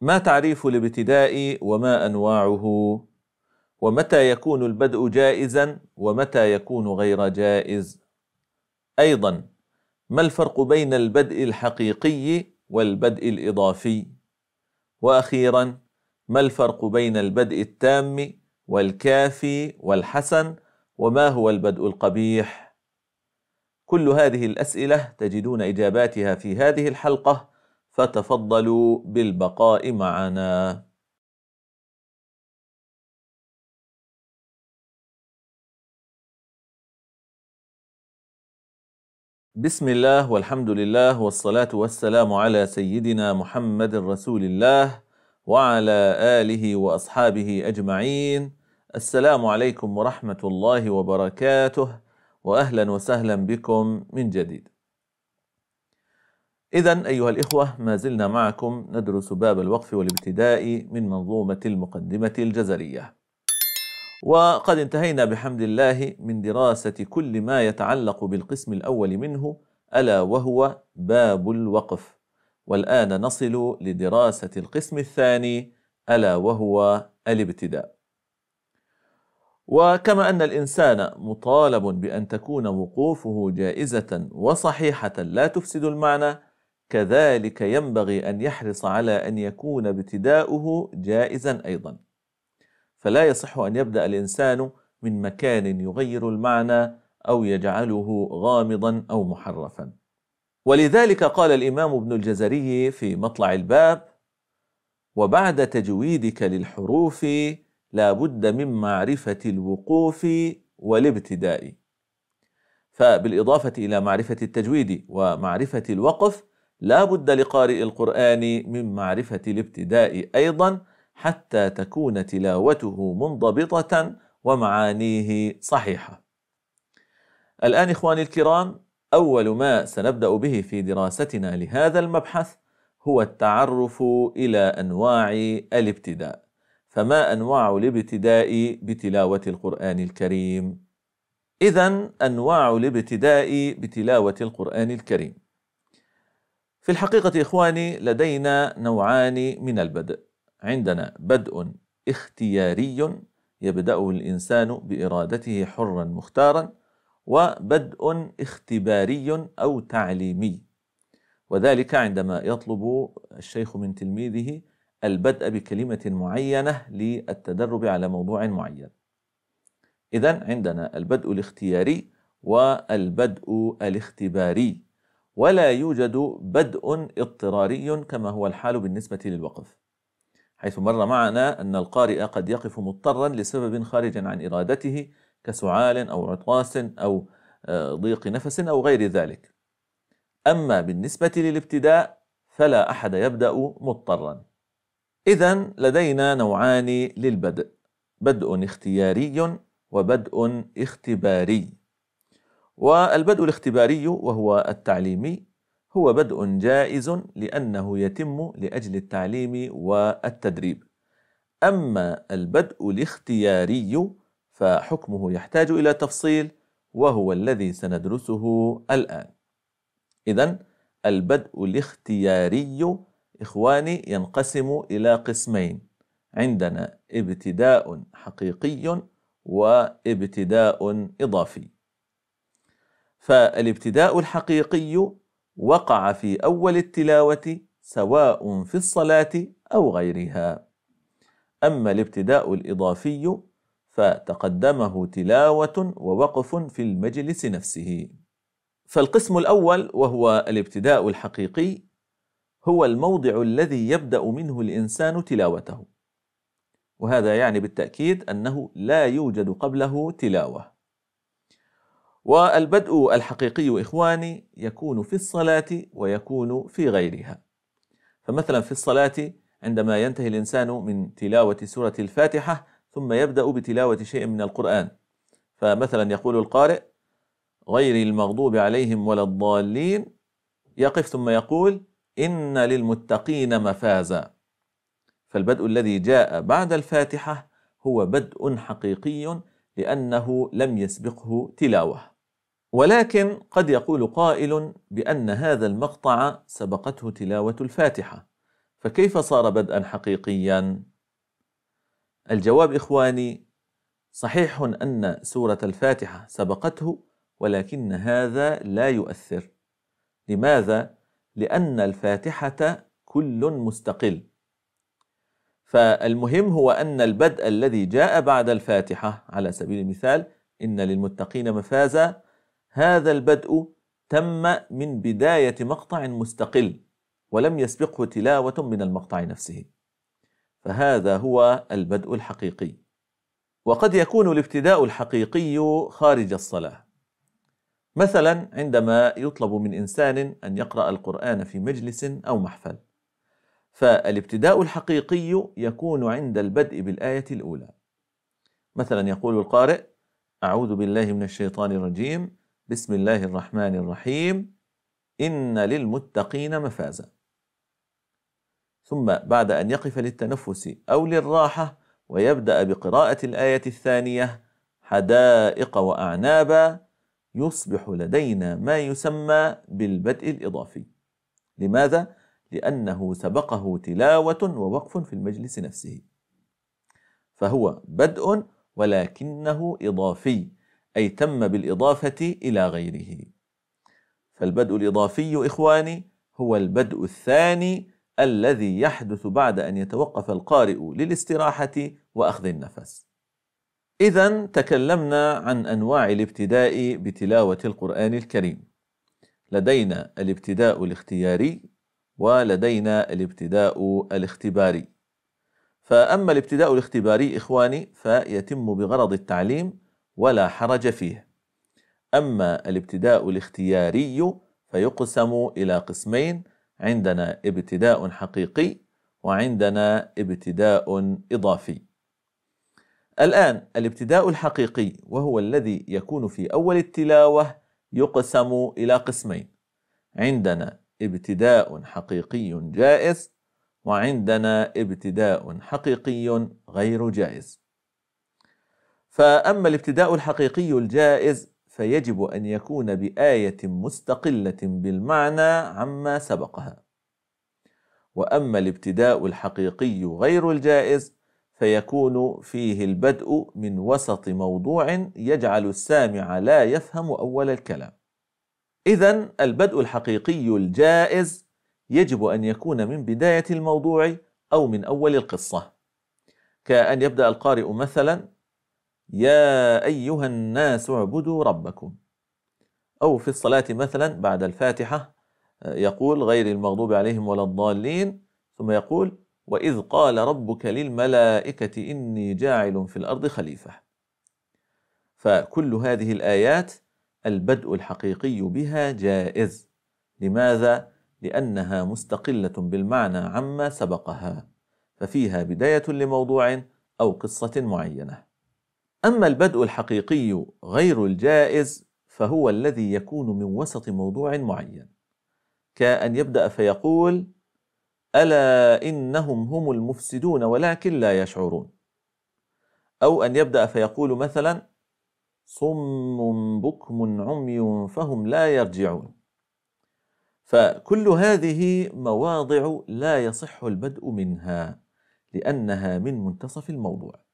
ما تعريف الابتداء وما انواعه ومتى يكون البدء جائزا ومتى يكون غير جائز ايضا ما الفرق بين البدء الحقيقي والبدء الاضافي واخيرا ما الفرق بين البدء التام والكافي والحسن وما هو البدء القبيح كل هذه الاسئله تجدون اجاباتها في هذه الحلقه فتفضلوا بالبقاء معنا بسم الله والحمد لله والصلاة والسلام على سيدنا محمد رسول الله وعلى آله وأصحابه أجمعين السلام عليكم ورحمة الله وبركاته وأهلا وسهلا بكم من جديد إذا أيها الإخوة ما زلنا معكم ندرس باب الوقف والابتداء من منظومة المقدمة الجزرية. وقد انتهينا بحمد الله من دراسة كل ما يتعلق بالقسم الأول منه ألا وهو باب الوقف. والآن نصل لدراسة القسم الثاني ألا وهو الابتداء. وكما أن الإنسان مطالب بأن تكون وقوفه جائزة وصحيحة لا تفسد المعنى كذلك ينبغي أن يحرص على أن يكون ابتداؤه جائزا أيضا فلا يصح أن يبدأ الإنسان من مكان يغير المعنى أو يجعله غامضا أو محرفا ولذلك قال الإمام ابن الجزري في مطلع الباب وبعد تجويدك للحروف لا بد من معرفة الوقوف والابتداء فبالإضافة إلى معرفة التجويد ومعرفة الوقف لا بد لقارئ القرآن من معرفة الابتداء أيضا حتى تكون تلاوته منضبطة ومعانيه صحيحة. الآن إخواني الكرام أول ما سنبدأ به في دراستنا لهذا المبحث هو التعرف إلى أنواع الابتداء. فما أنواع الابتداء بتلاوة القرآن الكريم؟ إذا أنواع الابتداء بتلاوة القرآن الكريم. في الحقيقة إخواني لدينا نوعان من البدء عندنا بدء اختياري يبدأه الإنسان بإرادته حرا مختارا وبدء اختباري أو تعليمي وذلك عندما يطلب الشيخ من تلميذه البدء بكلمة معينة للتدرب على موضوع معين إذا عندنا البدء الاختياري والبدء الاختباري ولا يوجد بدء اضطراري كما هو الحال بالنسبة للوقف حيث مر معنا أن القارئ قد يقف مضطرا لسبب خارج عن إرادته كسعال أو عطاس أو آه، ضيق نفس أو غير ذلك أما بالنسبة للابتداء فلا أحد يبدأ مضطرا إذا لدينا نوعان للبدء بدء اختياري وبدء اختباري والبدء الاختباري وهو التعليمي هو بدء جائز لأنه يتم لأجل التعليم والتدريب أما البدء الاختياري فحكمه يحتاج إلى تفصيل وهو الذي سندرسه الآن إذا البدء الاختياري إخواني ينقسم إلى قسمين عندنا ابتداء حقيقي وابتداء إضافي فالابتداء الحقيقي وقع في أول التلاوة سواء في الصلاة أو غيرها أما الابتداء الإضافي فتقدمه تلاوة ووقف في المجلس نفسه فالقسم الأول وهو الابتداء الحقيقي هو الموضع الذي يبدأ منه الإنسان تلاوته وهذا يعني بالتأكيد أنه لا يوجد قبله تلاوة والبدء الحقيقي إخواني يكون في الصلاة ويكون في غيرها فمثلا في الصلاة عندما ينتهي الإنسان من تلاوة سورة الفاتحة ثم يبدأ بتلاوة شيء من القرآن فمثلا يقول القارئ غير المغضوب عليهم ولا الضالين يقف ثم يقول إن للمتقين مفازا فالبدء الذي جاء بعد الفاتحة هو بدء حقيقي لأنه لم يسبقه تلاوة ولكن قد يقول قائل بأن هذا المقطع سبقته تلاوة الفاتحة فكيف صار بدءا حقيقيا؟ الجواب إخواني صحيح أن سورة الفاتحة سبقته ولكن هذا لا يؤثر لماذا؟ لأن الفاتحة كل مستقل فالمهم هو أن البدء الذي جاء بعد الفاتحة على سبيل المثال إن للمتقين مفازا هذا البدء تم من بداية مقطع مستقل ولم يسبقه تلاوة من المقطع نفسه فهذا هو البدء الحقيقي وقد يكون الابتداء الحقيقي خارج الصلاة مثلا عندما يطلب من إنسان أن يقرأ القرآن في مجلس أو محفل فالابتداء الحقيقي يكون عند البدء بالآية الأولى مثلا يقول القارئ أعوذ بالله من الشيطان الرجيم بسم الله الرحمن الرحيم إن للمتقين مفازا ثم بعد أن يقف للتنفس أو للراحة ويبدأ بقراءة الآية الثانية حدائق وأعنابا يصبح لدينا ما يسمى بالبدء الإضافي لماذا؟ لأنه سبقه تلاوة ووقف في المجلس نفسه فهو بدء ولكنه إضافي أي تم بالإضافة إلى غيره فالبدء الإضافي إخواني هو البدء الثاني الذي يحدث بعد أن يتوقف القارئ للاستراحة وأخذ النفس إذا تكلمنا عن أنواع الابتداء بتلاوة القرآن الكريم لدينا الابتداء الاختياري ولدينا الابتداء الاختباري فأما الابتداء الاختباري إخواني فيتم بغرض التعليم ولا حرج فيه أما الابتداء الاختياري فيقسم إلى قسمين عندنا ابتداء حقيقي وعندنا ابتداء إضافي الآن الابتداء الحقيقي وهو الذي يكون في أول التلاوة يقسم إلى قسمين عندنا ابتداء حقيقي جائز وعندنا ابتداء حقيقي غير جائز فأما الابتداء الحقيقي الجائز فيجب أن يكون بآية مستقلة بالمعنى عما سبقها وأما الابتداء الحقيقي غير الجائز فيكون فيه البدء من وسط موضوع يجعل السامع لا يفهم أول الكلام إذا البدء الحقيقي الجائز يجب أن يكون من بداية الموضوع أو من أول القصة كأن يبدأ القارئ مثلا يا أيها الناس اعبدوا ربكم أو في الصلاة مثلا بعد الفاتحة آه، يقول غير المغضوب عليهم ولا الضالين ثم يقول وإذ قال ربك للملائكة إني جاعل في الأرض خليفة فكل هذه الآيات البدء الحقيقي بها جائز لماذا؟ لأنها مستقلة بالمعنى عما سبقها ففيها بداية لموضوع أو قصة معينة أما البدء الحقيقي غير الجائز فهو الذي يكون من وسط موضوع معين كأن يبدأ فيقول ألا إنهم هم المفسدون ولكن لا يشعرون أو أن يبدأ فيقول مثلا صم بكم عمي فهم لا يرجعون فكل هذه مواضع لا يصح البدء منها لأنها من منتصف الموضوع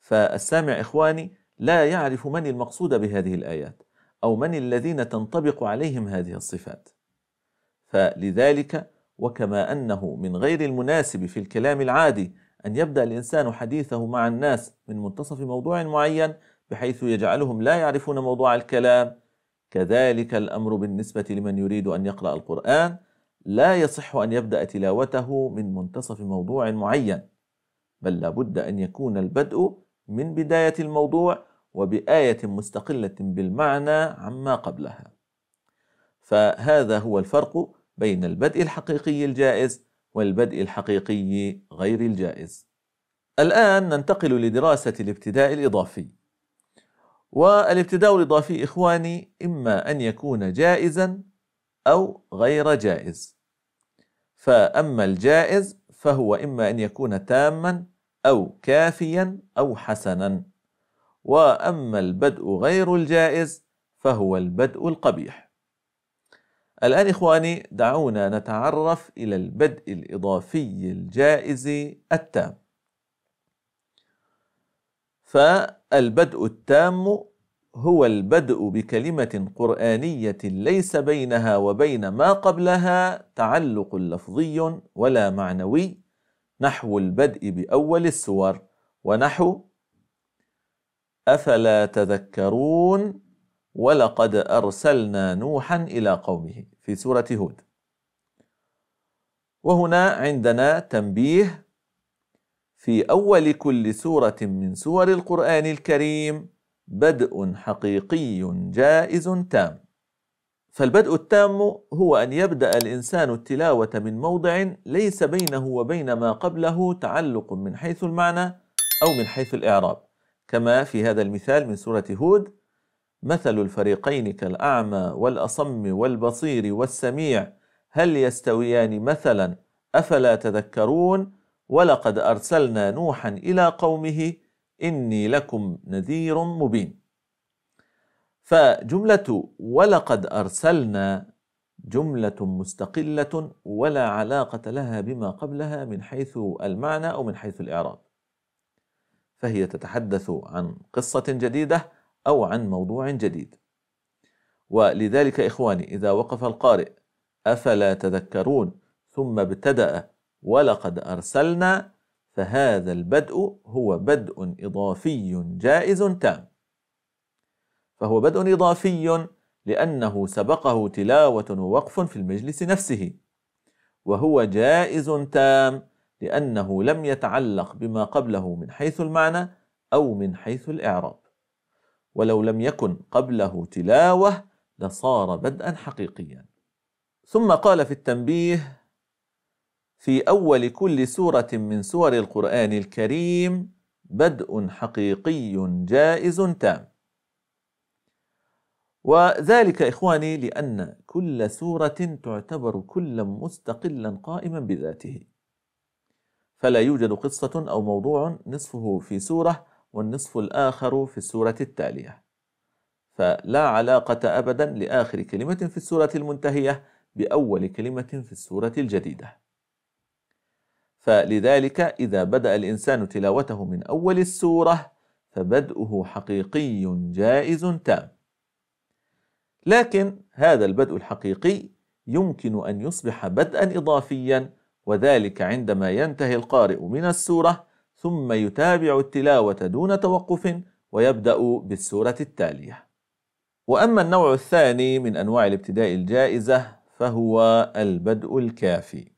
فالسامع إخواني لا يعرف من المقصود بهذه الآيات أو من الذين تنطبق عليهم هذه الصفات فلذلك وكما أنه من غير المناسب في الكلام العادي أن يبدأ الإنسان حديثه مع الناس من منتصف موضوع معين بحيث يجعلهم لا يعرفون موضوع الكلام كذلك الأمر بالنسبة لمن يريد أن يقرأ القرآن لا يصح أن يبدأ تلاوته من منتصف موضوع معين بل لابد أن يكون البدء من بداية الموضوع وبآية مستقلة بالمعنى عما قبلها. فهذا هو الفرق بين البدء الحقيقي الجائز والبدء الحقيقي غير الجائز. الآن ننتقل لدراسة الابتداء الإضافي. والابتداء الإضافي إخواني إما أن يكون جائزا أو غير جائز. فأما الجائز فهو إما أن يكون تاما أو كافيا أو حسنا وأما البدء غير الجائز فهو البدء القبيح الآن إخواني دعونا نتعرف إلى البدء الإضافي الجائز التام فالبدء التام هو البدء بكلمة قرآنية ليس بينها وبين ما قبلها تعلق لفظي ولا معنوي نحو البدء بأول السور ونحو أفلا تذكرون ولقد أرسلنا نوحا إلى قومه في سورة هود وهنا عندنا تنبيه في أول كل سورة من سور القرآن الكريم بدء حقيقي جائز تام فالبدء التام هو أن يبدأ الإنسان التلاوة من موضع ليس بينه وبين ما قبله تعلق من حيث المعنى أو من حيث الإعراب كما في هذا المثال من سورة هود مثل الفريقين كالأعمى والأصم والبصير والسميع هل يستويان مثلا أفلا تذكرون ولقد أرسلنا نوحا إلى قومه إني لكم نذير مبين فجملة ولقد أرسلنا جملة مستقلة ولا علاقة لها بما قبلها من حيث المعنى أو من حيث الإعراب فهي تتحدث عن قصة جديدة أو عن موضوع جديد ولذلك إخواني إذا وقف القارئ أفلا تذكرون ثم ابتدأ ولقد أرسلنا فهذا البدء هو بدء إضافي جائز تام فهو بدء إضافي لأنه سبقه تلاوة ووقف في المجلس نفسه وهو جائز تام لأنه لم يتعلق بما قبله من حيث المعنى أو من حيث الإعراب ولو لم يكن قبله تلاوة لصار بدءا حقيقيا ثم قال في التنبيه في أول كل سورة من سور القرآن الكريم بدء حقيقي جائز تام وذلك إخواني لأن كل سورة تعتبر كلا مستقلا قائما بذاته فلا يوجد قصة أو موضوع نصفه في سورة والنصف الآخر في السورة التالية فلا علاقة أبدا لآخر كلمة في السورة المنتهية بأول كلمة في السورة الجديدة فلذلك إذا بدأ الإنسان تلاوته من أول السورة فبدؤه حقيقي جائز تام لكن هذا البدء الحقيقي يمكن أن يصبح بدءا إضافيا وذلك عندما ينتهي القارئ من السورة ثم يتابع التلاوة دون توقف ويبدأ بالسورة التالية. وأما النوع الثاني من أنواع الابتداء الجائزة فهو البدء الكافي.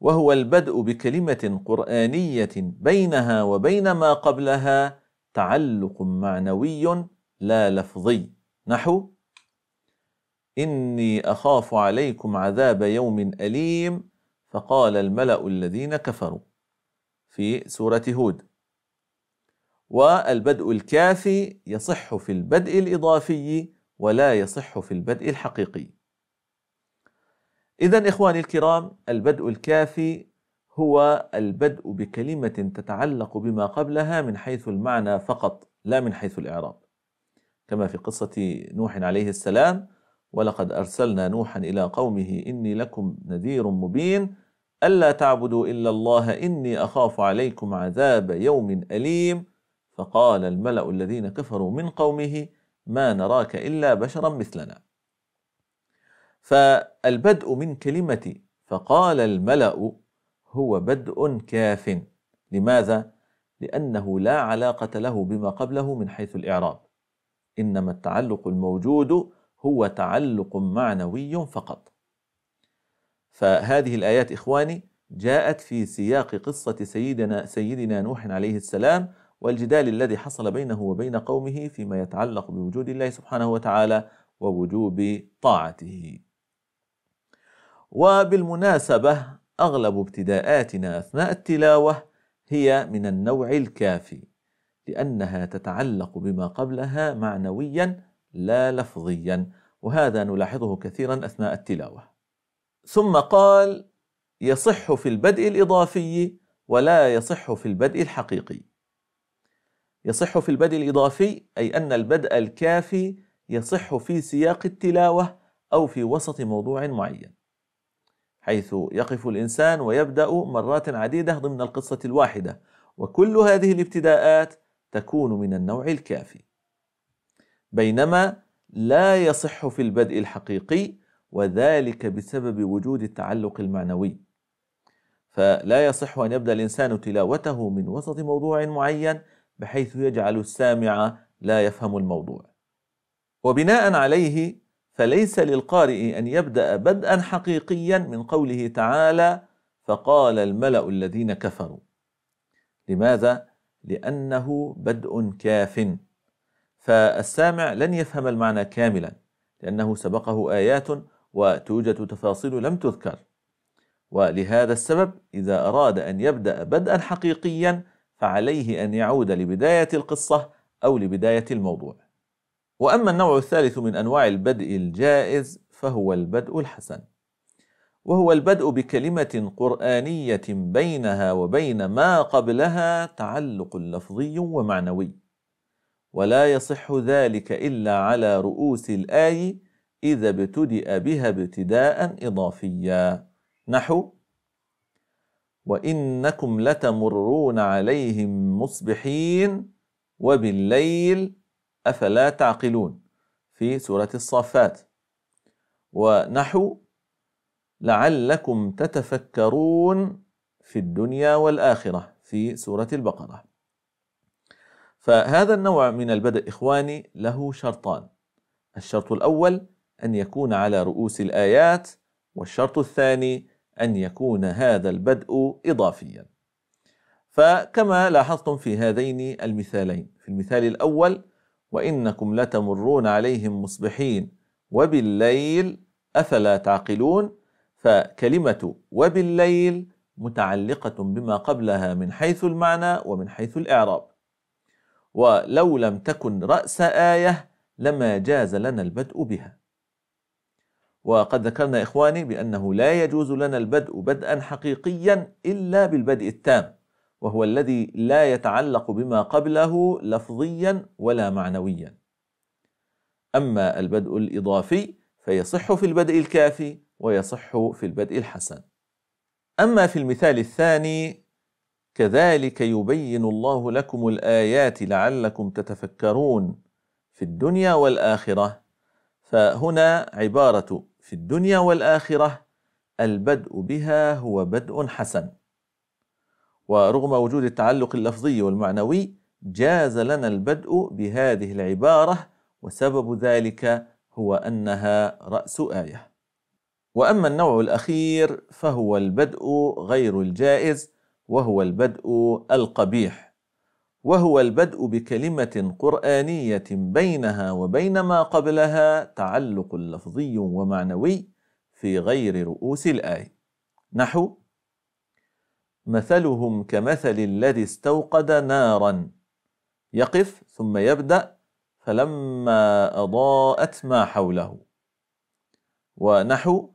وهو البدء بكلمة قرآنية بينها وبين ما قبلها تعلق معنوي لا لفظي، نحو إني أخاف عليكم عذاب يوم أليم فقال الملأ الذين كفروا في سورة هود والبدء الكافي يصح في البدء الإضافي ولا يصح في البدء الحقيقي إذا إخواني الكرام البدء الكافي هو البدء بكلمة تتعلق بما قبلها من حيث المعنى فقط لا من حيث الإعراب كما في قصة نوح عليه السلام ولقد أرسلنا نوحا إلى قومه إني لكم نذير مبين ألا تعبدوا إلا الله إني أخاف عليكم عذاب يوم أليم فقال الملأ الذين كفروا من قومه ما نراك إلا بشرا مثلنا فالبدء من كلمة فقال الملأ هو بدء كاف لماذا؟ لأنه لا علاقة له بما قبله من حيث الإعراب إنما التعلق الموجود هو تعلق معنوي فقط فهذه الآيات إخواني جاءت في سياق قصة سيدنا سيدنا نوح عليه السلام والجدال الذي حصل بينه وبين قومه فيما يتعلق بوجود الله سبحانه وتعالى ووجوب طاعته. وبالمناسبة أغلب ابتداءاتنا أثناء التلاوة هي من النوع الكافي لأنها تتعلق بما قبلها معنويا لا لفظيا وهذا نلاحظه كثيرا أثناء التلاوة ثم قال يصح في البدء الإضافي ولا يصح في البدء الحقيقي يصح في البدء الإضافي أي أن البدء الكافي يصح في سياق التلاوة أو في وسط موضوع معين حيث يقف الإنسان ويبدأ مرات عديدة ضمن القصة الواحدة وكل هذه الابتداءات تكون من النوع الكافي بينما لا يصح في البدء الحقيقي وذلك بسبب وجود التعلق المعنوي فلا يصح ان يبدا الانسان تلاوته من وسط موضوع معين بحيث يجعل السامع لا يفهم الموضوع وبناء عليه فليس للقارئ ان يبدا بدءا حقيقيا من قوله تعالى فقال الملا الذين كفروا لماذا لانه بدء كاف فالسامع لن يفهم المعنى كاملا لأنه سبقه آيات وتوجد تفاصيل لم تذكر ولهذا السبب إذا أراد أن يبدأ بدءا حقيقيا فعليه أن يعود لبداية القصة أو لبداية الموضوع وأما النوع الثالث من أنواع البدء الجائز فهو البدء الحسن وهو البدء بكلمة قرآنية بينها وبين ما قبلها تعلق لفظي ومعنوي ولا يصح ذلك إلا على رؤوس الآي إذا ابتدأ بها ابتداء إضافيا نحو وإنكم لتمرون عليهم مصبحين وبالليل أفلا تعقلون في سورة الصافات ونحو لعلكم تتفكرون في الدنيا والآخرة في سورة البقرة فهذا النوع من البدء إخواني له شرطان الشرط الأول أن يكون على رؤوس الآيات والشرط الثاني أن يكون هذا البدء إضافيا فكما لاحظتم في هذين المثالين في المثال الأول وإنكم لتمرون عليهم مصبحين وبالليل أفلا تعقلون فكلمة وبالليل متعلقة بما قبلها من حيث المعنى ومن حيث الإعراب ولو لم تكن رأس آية لما جاز لنا البدء بها وقد ذكرنا إخواني بأنه لا يجوز لنا البدء بدءا حقيقيا إلا بالبدء التام وهو الذي لا يتعلق بما قبله لفظيا ولا معنويا أما البدء الإضافي فيصح في البدء الكافي ويصح في البدء الحسن أما في المثال الثاني كذلك يبين الله لكم الايات لعلكم تتفكرون في الدنيا والاخره فهنا عباره في الدنيا والاخره البدء بها هو بدء حسن ورغم وجود التعلق اللفظي والمعنوي جاز لنا البدء بهذه العباره وسبب ذلك هو انها راس ايه واما النوع الاخير فهو البدء غير الجائز وهو البدء القبيح وهو البدء بكلمة قرآنية بينها وبين ما قبلها تعلق لفظي ومعنوي في غير رؤوس الآية نحو مثلهم كمثل الذي استوقد نارا يقف ثم يبدأ فلما أضاءت ما حوله ونحو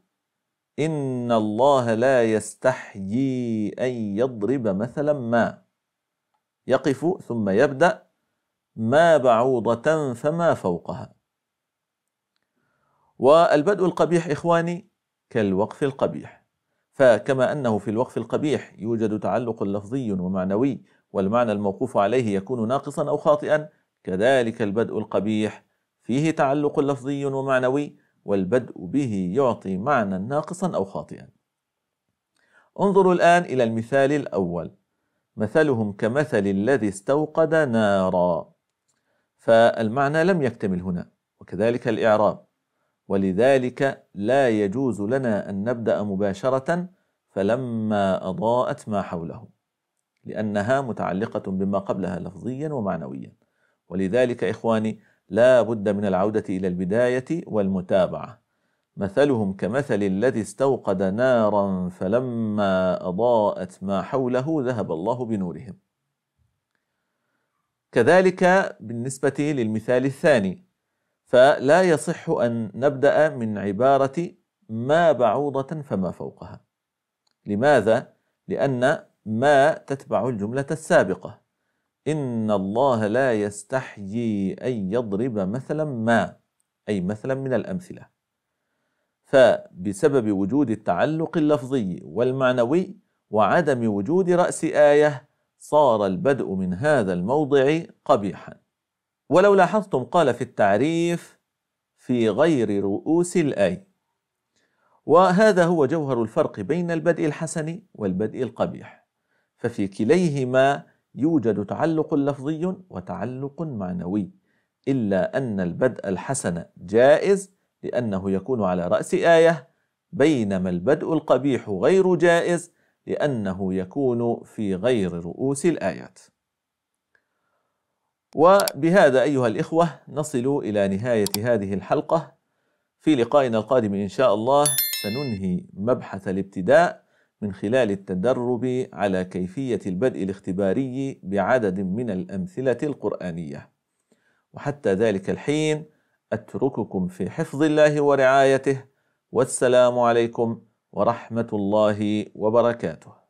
إن الله لا يستحيي أن يضرب مثلا ما يقف ثم يبدأ ما بعوضة فما فوقها والبدء القبيح إخواني كالوقف القبيح فكما أنه في الوقف القبيح يوجد تعلق لفظي ومعنوي والمعنى الموقوف عليه يكون ناقصا أو خاطئا كذلك البدء القبيح فيه تعلق لفظي ومعنوي والبدء به يعطي معنى ناقصا أو خاطئا انظروا الآن إلى المثال الأول مثلهم كمثل الذي استوقد نارا فالمعنى لم يكتمل هنا وكذلك الإعراب ولذلك لا يجوز لنا أن نبدأ مباشرة فلما أضاءت ما حوله لأنها متعلقة بما قبلها لفظيا ومعنويا ولذلك إخواني لا بد من العودة إلى البداية والمتابعة مثلهم كمثل الذي استوقد نارا فلما أضاءت ما حوله ذهب الله بنورهم كذلك بالنسبة للمثال الثاني فلا يصح أن نبدأ من عبارة ما بعوضة فما فوقها لماذا؟ لأن ما تتبع الجملة السابقة إن الله لا يستحيي أن يضرب مثلا ما أي مثلا من الأمثلة فبسبب وجود التعلق اللفظي والمعنوي وعدم وجود رأس آية صار البدء من هذا الموضع قبيحا ولو لاحظتم قال في التعريف في غير رؤوس الآية وهذا هو جوهر الفرق بين البدء الحسن والبدء القبيح ففي كليهما يوجد تعلق لفظي وتعلق معنوي إلا أن البدء الحسن جائز لأنه يكون على رأس آية بينما البدء القبيح غير جائز لأنه يكون في غير رؤوس الآيات وبهذا أيها الإخوة نصل إلى نهاية هذه الحلقة في لقائنا القادم إن شاء الله سننهي مبحث الابتداء من خلال التدرب على كيفية البدء الاختباري بعدد من الأمثلة القرآنية وحتى ذلك الحين أترككم في حفظ الله ورعايته والسلام عليكم ورحمة الله وبركاته